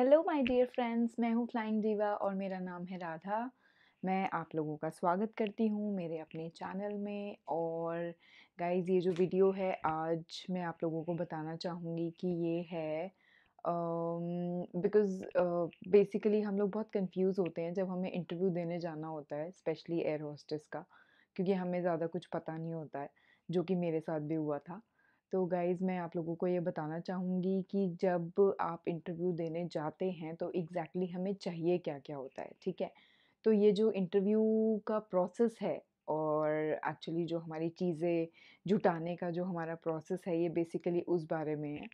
Hello my dear friends मैं हूँ flying diva और मेरा नाम है राधा मैं आप लोगों का स्वागत करती हूँ मेरे अपने चैनल में और गाइस ये जो वीडियो है आज मैं आप लोगों को बताना चाहूँगी कि ये है बिकॉज़ um, बेसिकली uh, हम लोग बहुत कंफ्यूज होते हैं जब हमें इंटरव्यू देने जाना होता है स्पेशली एयर होस्टेस का क्योंकि हमें ज़्यादा कुछ पता नहीं होता है जो कि मेरे साथ भी हुआ था तो गाइज़ मैं आप लोगों को ये बताना चाहूँगी कि जब आप इंटरव्यू देने जाते हैं तो एग्जैक्टली exactly हमें चाहिए क्या क्या होता है ठीक है तो ये जो इंटरव्यू का प्रोसेस है और एक्चुअली जो हमारी चीज़ें जुटाने का जो हमारा प्रोसेस है ये बेसिकली उस बारे में है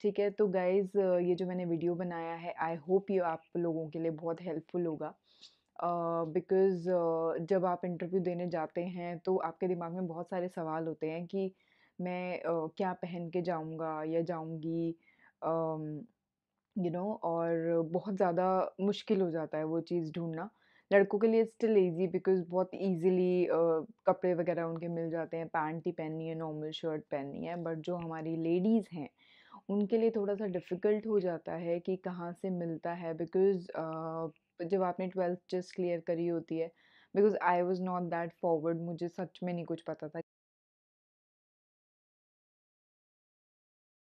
ठीक है तो गाइज़ ये जो मैंने वीडियो बनाया है आई होप ये आप लोगों के लिए बहुत हेल्पफुल होगा बिकॉज़ uh, uh, जब आप इंटरव्यू देने जाते हैं तो आपके दिमाग में बहुत सारे सवाल होते हैं कि मैं uh, क्या पहन के जाऊँगा या जाऊँगी यू नो और बहुत ज़्यादा मुश्किल हो जाता है वो चीज़ ढूँढना। लड़कों के लिए स्टिल ईज़ी बिकॉज़ बहुत ईज़िली कपड़े वग़ैरह उनके मिल जाते हैं, पैंट ही पहननी है, नॉर्मल शर्ट पहननी है। बट जो हमारी लेडीज़ हैं, उनके लिए थोड़ा-सा डिफ़िकल्ट हो जाता है कि कहाँ से मिलता है बिकॉज़ जब आपने ट्वेल्थ जस्ट क्लियर करी होती है because I was not that forward मुझे सच में नहीं कुछ पता था।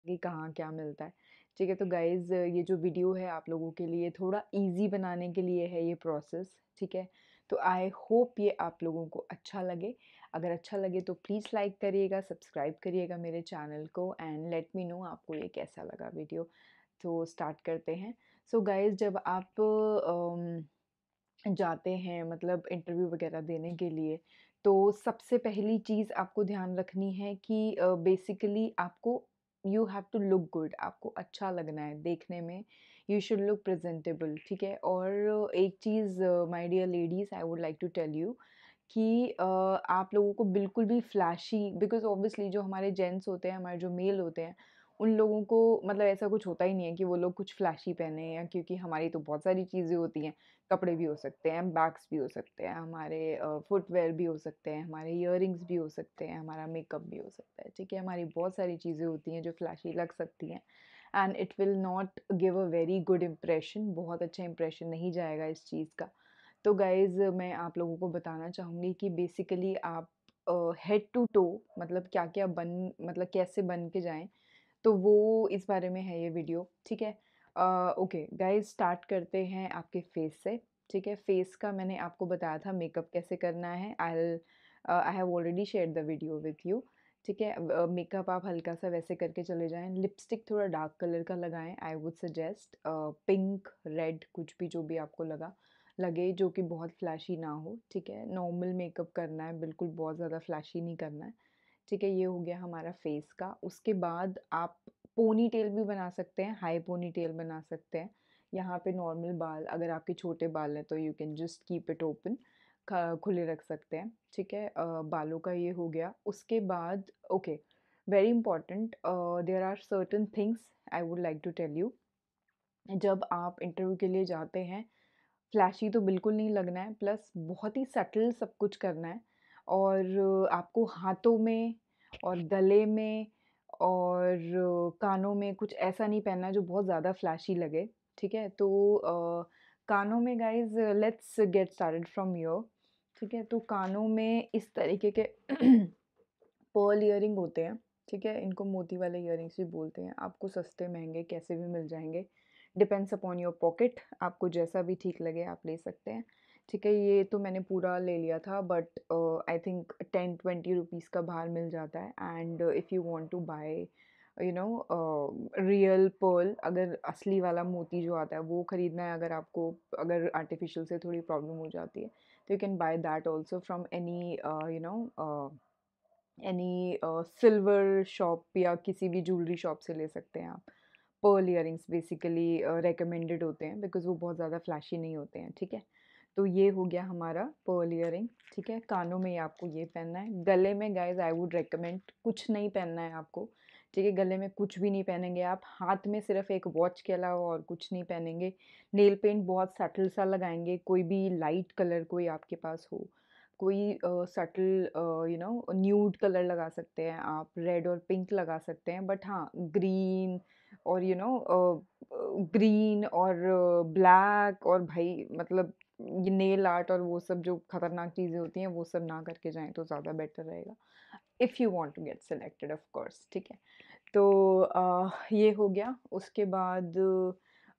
कि कहाँ क्या मिलता है ठीक है तो गाइज़ ये जो वीडियो है आप लोगों के लिए थोड़ा इजी बनाने के लिए है ये प्रोसेस ठीक है तो आई होप ये आप लोगों को अच्छा लगे अगर अच्छा लगे तो प्लीज़ लाइक करिएगा सब्सक्राइब करिएगा मेरे चैनल को एंड लेट मी नो आपको ये कैसा लगा वीडियो तो स्टार्ट करते हैं सो so गाइज़ जब आप जाते हैं मतलब इंटरव्यू वगैरह देने के लिए तो सबसे पहली चीज़ आपको ध्यान रखनी है कि बेसिकली आपको you have to look good आपको अच्छा लगना है देखने में यू शुड लुक प्रजेंटेबल ठीक है और एक चीज़ my dear ladies I would like to tell you कि uh, आप लोगों को बिल्कुल भी फ्लैशी बिकॉज ऑब्वियसली जो हमारे जेंट्स होते हैं हमारे जो मेल होते हैं उन लोगों को मतलब ऐसा कुछ होता ही नहीं है कि वो लोग कुछ फ्लैशी पहने या क्योंकि हमारी तो बहुत सारी चीज़ें होती हैं कपड़े भी हो सकते हैं बैग्स भी हो सकते हैं हमारे फुटवेयर भी हो सकते हैं हमारे इयर भी हो सकते हैं हमारा मेकअप भी हो सकता है ठीक है हमारी बहुत सारी चीज़ें होती हैं जो फ्लैशी लग सकती हैं and it will not give a very good impression बहुत अच्छा इम्प्रेशन नहीं जाएगा इस चीज़ का तो गाइज़ मैं आप लोगों को बताना चाहूँगी कि बेसिकली आप हेड टू टो मतलब क्या क्या बन मतलब कैसे बन के जाएँ तो वो इस बारे में है ये वीडियो ठीक है ओके गाइस स्टार्ट करते हैं आपके फेस से ठीक है फेस का मैंने आपको बताया था मेकअप कैसे करना है I I have already share the video with you ठीक है मेकअप आप हल्का सा वैसे करके चले जाएं लिपस्टिक थोड़ा डार्क कलर का लगाएं I would suggest pink red कुछ भी जो भी आपको लगा लगे जो कि बहुत फ्लैशी ना हो ठीक है नॉर्मल मेकअप करना है बिल्कुल बहुत ज़्यादा फ्लैशी नहीं करना है ठीक है ये हो गया हमारा फेस का उसके बाद आप पोनी टेल भी बना सकते हैं हाई पोनी टेल बना सकते हैं यहाँ पे नॉर्मल बाल अगर आपके छोटे बाल हैं तो you can just keep it open खुले रख सकते हैं ठीक है आ, बालों का ये हो गया उसके बाद okay very important there are certain things I would like to tell you जब आप इंटरव्यू के लिए जाते हैं फ्लैशी तो बिल्कुल नहीं लगना है प्लस बहुत ही सटल सब कुछ करना है और आपको हाथों में और गले में और कानों में कुछ ऐसा नहीं पहनना जो बहुत ज़्यादा फ्लैशी लगे ठीक है तो कानों में guys let's get started from your ठीक है तो कानों में इस तरीके के पर्ल इयर होते हैं ठीक है इनको मोती वाले ईयर भी बोलते हैं आपको सस्ते महंगे कैसे भी मिल जाएंगे डिपेंड्स अपॉन योर पॉकेट आपको जैसा भी ठीक लगे आप ले सकते हैं ठीक है ये तो मैंने पूरा ले लिया था but I think ten twenty rupees का बाहर मिल जाता है and if you want to buy you know real pearl अगर असली वाला मोती जो आता है वो ख़रीदना है अगर आपको अगर आर्टिफिशियल से थोड़ी प्रॉब्लम हो जाती है तो you can buy that also from any you know any silver shop या किसी भी ज्वेलरी शॉप से ले सकते हैं आप पर्ल इयरिंग्स बेसिकली रिकमेंडेड होते हैं बिकॉज वो बहुत ज़्यादा फ्लैशी नहीं होते हैं ठीक है तो ये हो गया हमारा पर्ल ईयरिंग ठीक है कानों में आपको ये पहनना है गले में गाइज आई वुड रिकमेंड कुछ नहीं पहनना है आपको ठीक है गले में कुछ भी नहीं पहनेंगे आप हाथ में सिर्फ एक वॉच के अलावा और कुछ नहीं पहनेंगे नेल पेंट बहुत सटल सा लगाएंगे कोई भी लाइट कलर कोई आपके पास हो कोई subtle you know nude colour लगा सकते हैं आप रेड और पिंक लगा सकते हैं बट हाँ ग्रीन और यू नो ग्रीन और ब्लैक और भाई मतलब ये नेल आर्ट और वो सब जो खतरनाक चीज़ें होती हैं वो सब ना करके जाएँ तो ज़्यादा बेटर रहेगा if you want to get selected of course ठीक है तो आ, ये हो गया उसके बाद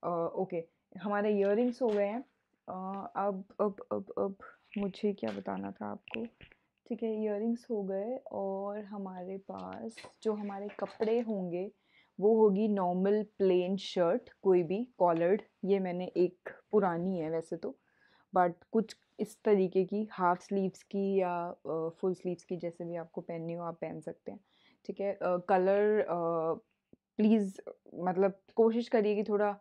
आ, ओके हमारे इयर हो गए हैं अब अब अब अब मुझे क्या बताना था आपको ठीक है इयर हो गए और हमारे पास जो हमारे कपड़े होंगे वो होगी नॉर्मल प्लेन शर्ट कोई भी कॉलर्ड ये मैंने एक पुरानी है वैसे तो बट कुछ इस तरीके की हाफ स्लीव्स की या फुल स्लीव्स की जैसे भी आपको पहननी हो आप पहन सकते हैं ठीक है कलर प्लीज़ मतलब कोशिश करिए कि थोड़ा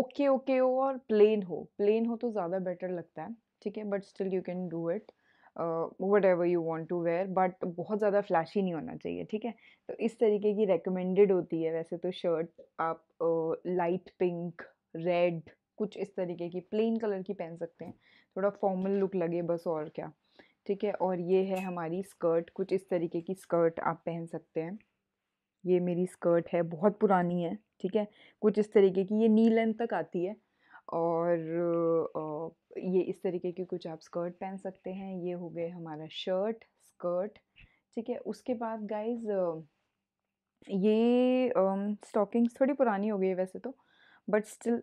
ओके ओके हो और प्लेन हो प्लेन हो तो ज़्यादा बेटर लगता है ठीक है but still you can do it whatever you want to wear but बहुत ज़्यादा फ्लैशी नहीं होना चाहिए ठीक है तो इस तरीके की रिकमेंडेड होती है वैसे तो शर्ट आप लाइट पिंक रेड कुछ इस तरीके की प्लेन कलर की पहन सकते हैं थोड़ा फॉर्मल लुक लगे बस और क्या ठीक है और ये है हमारी स्कर्ट कुछ इस तरीके की स्कर्ट आप पहन सकते हैं ये मेरी स्कर्ट है बहुत पुरानी है ठीक है कुछ इस तरीके की ये नी लेंथ तक आती है और ये इस तरीके की कुछ आप स्कर्ट पहन सकते हैं ये हो गए हमारा शर्ट स्कर्ट ठीक है उसके बाद गाइज ये स्टॉकिंग्स थोड़ी पुरानी हो गई है वैसे तो बट स्टिल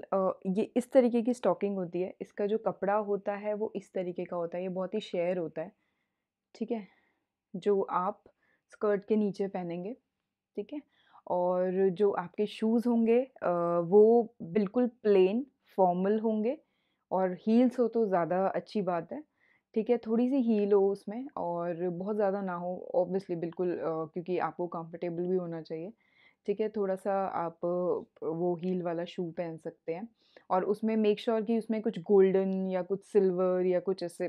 ये इस तरीके की स्टॉकिंग होती है इसका जो कपड़ा होता है वो इस तरीके का होता है ये बहुत ही शेयर होता है ठीक है जो आप स्कर्ट के नीचे पहनेंगे ठीक है और जो आपके शूज़ होंगे वो बिल्कुल प्लेन फॉर्मल होंगे और हील्स हो तो ज़्यादा अच्छी बात है ठीक है थोड़ी सी हील हो उसमें और बहुत ज़्यादा ना हो ऑब्वियसली बिल्कुल क्योंकि आपको कंफर्टेबल भी होना चाहिए ठीक है थोड़ा सा आप वो हील वाला शू पहन सकते हैं और उसमें मेक श्योर sure कि उसमें कुछ गोल्डन या कुछ सिल्वर या कुछ ऐसे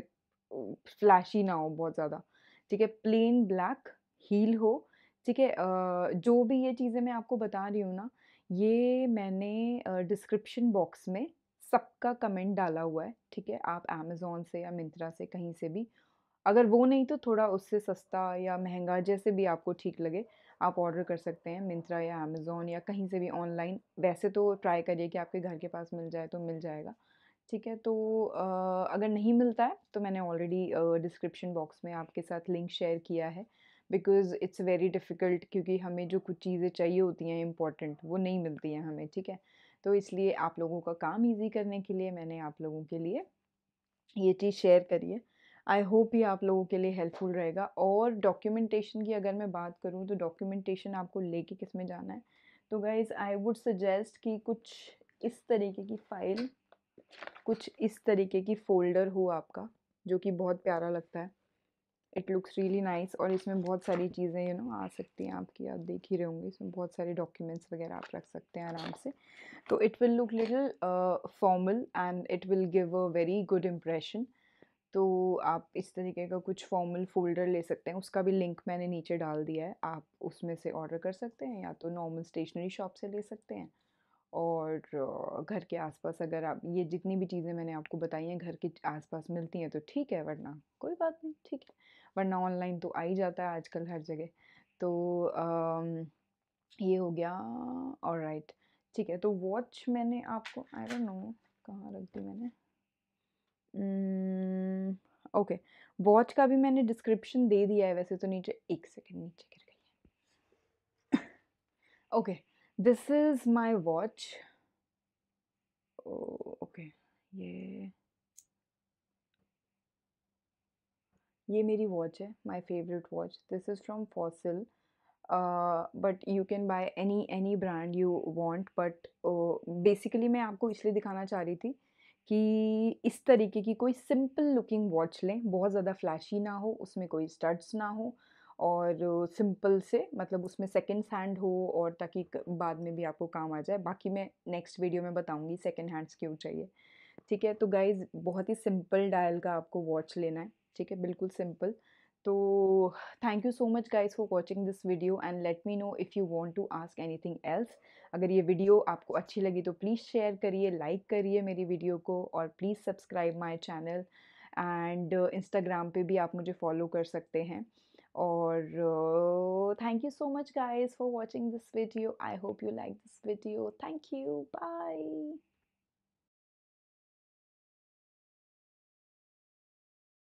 फ्लैशी ना हो बहुत ज़्यादा ठीक है प्लेन ब्लैक हील हो ठीक है जो भी ये चीज़ें मैं आपको बता रही हूँ ना ये मैंने डिस्क्रिप्शन बॉक्स में सबका कमेंट डाला हुआ है ठीक है आप अमेज़ोन से या मिंत्रा से कहीं से भी अगर वो नहीं तो थोड़ा उससे सस्ता या महंगा जैसे भी आपको ठीक लगे आप ऑर्डर कर सकते हैं मिंत्रा या अमेज़ोन या कहीं से भी ऑनलाइन वैसे तो ट्राई करिए कि आपके घर के पास मिल जाए तो मिल जाएगा ठीक है तो अगर नहीं मिलता है तो मैंने ऑलरेडी डिस्क्रिप्शन बॉक्स में आपके साथ लिंक शेयर किया है बिकॉज़ इट्स वेरी डिफ़िकल्ट क्योंकि हमें जो कुछ चीज़ें चाहिए होती हैं इम्पॉर्टेंट वो नहीं मिलती हैं हमें ठीक है तो इसलिए आप लोगों का काम ईजी करने के लिए मैंने आप लोगों के लिए ये चीज़ शेयर करी है आई होप ये आप लोगों के लिए हेल्पफुल रहेगा और डॉक्यूमेंटेशन की अगर मैं बात करूँ तो डॉक्यूमेंटेशन आपको लेके किस में जाना है तो गाइज़ आई वुड सजेस्ट कि कुछ इस तरीके की फ़ाइल कुछ इस तरीके की फ़ोल्डर हो आपका जो कि बहुत प्यारा लगता है इट लुक्स रियली नाइस और इसमें बहुत सारी चीज़ें यू नो आ सकती हैं आपकी आप देख ही रहे होंगे इसमें बहुत सारे डॉक्यूमेंट्स वगैरह आप रख सकते हैं आराम से तो it will look little formal and it will give a very good impression तो आप इस तरीके का कुछ फॉर्मल फ़ोल्डर ले सकते हैं उसका भी लिंक मैंने नीचे डाल दिया है आप उसमें से ऑर्डर कर सकते हैं या तो नॉर्मल स्टेशनरी शॉप से ले सकते हैं और घर के आसपास अगर आप ये जितनी भी चीज़ें मैंने आपको बताई हैं घर के आसपास मिलती हैं तो ठीक है वरना कोई बात नहीं ठीक है वरना ऑनलाइन तो आ ही जाता है आजकल हर जगह तो आ, ये हो गया और राइट ठीक है तो वॉच मैंने आपको आई डोंट नो कहाँ रख दी मैंने hmm, ओके वॉच का भी मैंने डिस्क्रिप्शन दे दिया है वैसे तो नीचे एक सेकेंड नीचे गिर गई है okay this is my watch okay ये ये मेरी वॉच है my favourite watch this is from Fossil but you can buy any any brand you want but basically मैं आपको इसलिए दिखाना चाह रही थी कि इस तरीके की कोई सिंपल लुकिंग वॉच लें बहुत ज़्यादा फ्लैशी ना हो उसमें कोई स्टड्स ना हो और सिंपल से मतलब उसमें सेकेंड हैंड हो और ताकि बाद में भी आपको काम आ जाए बाकी मैं नेक्स्ट वीडियो में बताऊंगी सेकेंड हैंड्स क्यों चाहिए ठीक है तो गाइज बहुत ही सिंपल डायल का आपको वॉच लेना है ठीक है बिल्कुल simple thank you so much guys for watching this video and let me know if you want to ask anything else अगर ये वीडियो आपको अच्छी लगी तो प्लीज़ शेयर करिए लाइक करिए मेरी वीडियो को और please subscribe my channel and Instagram पे भी आप मुझे फॉलो कर सकते हैं और thank you so much guys for watching this video I hope you like this video thank you bye